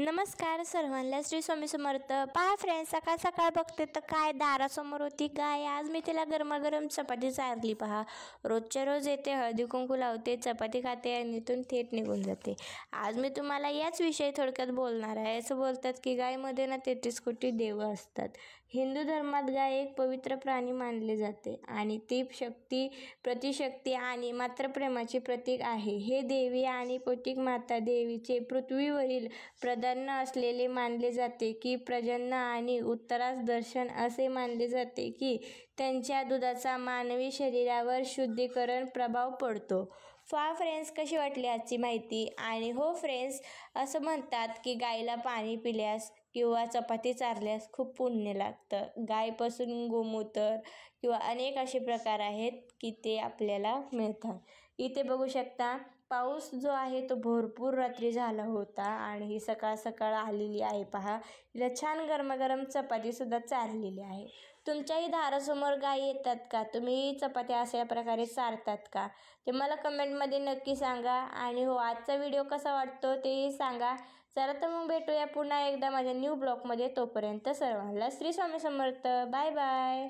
नमस्कार सर्वांना श्री स्वामी समर्थ पहा फ्रेंड्स सकाळ सकाळ बघते तर काय दारासमोर होती गाय आज मी तिला गरमागरम चपाती चारली पहा रोजच्या रोज येते हळदी कुंकू लावते चपाती खाते आणि इथून थेट निघून जाते आज मी तुम्हाला याच विषयी थोडक्यात बोलणार आहे असं बोलतात की गायमध्ये ना तेहतीस कोटी देव असतात हिंदू धर्मात गाय एक पवित्र प्राणी मानले जाते आणि ती शक्ती प्रतिशक्ती आणि मात्र प्रेमाचे प्रतीक आहे हे देवी आणि पोटिक माता देवीचे पृथ्वीवरील प्रदा प्राधान्य असलेले मानले जाते की प्रजनन आणि उत्तरास दर्शन असे मानले जाते की त्यांच्या दुधाचा मानवी शरीरावर शुद्धीकरण प्रभाव पडतो फा फ्रेंड्स कशी वाटली आजची माहिती आणि हो फ्रेंड्स असं म्हणतात की गायला पाणी पिल्यास किंवा चपाती चारल्यास खूप पुण्य लागतं गायपासून गोमूत्र किंवा अनेक असे प्रकार आहेत की ते आपल्याला मिळतात इथे बघू शकता पाऊस जो आहे तो भरपूर रात्री झाला होता आणि ही सकाळ सकाळ आलेली आहे पहा हिला छान गरमागरम चपातीसुद्धा चारलेली आहे तुमच्याही दारासमोर गाय येतात का तुम्ही चपात्या अशा प्रकारे चारतात का ते मला कमेंटमध्ये नक्की सांगा आणि हो आजचा व्हिडिओ कसा वाटतो तेही सांगा चला तर मग भेटूया पुन्हा एकदा माझ्या न्यू ब्लॉगमध्ये तोपर्यंत सर्वांना श्री स्वामी समर्थ बाय बाय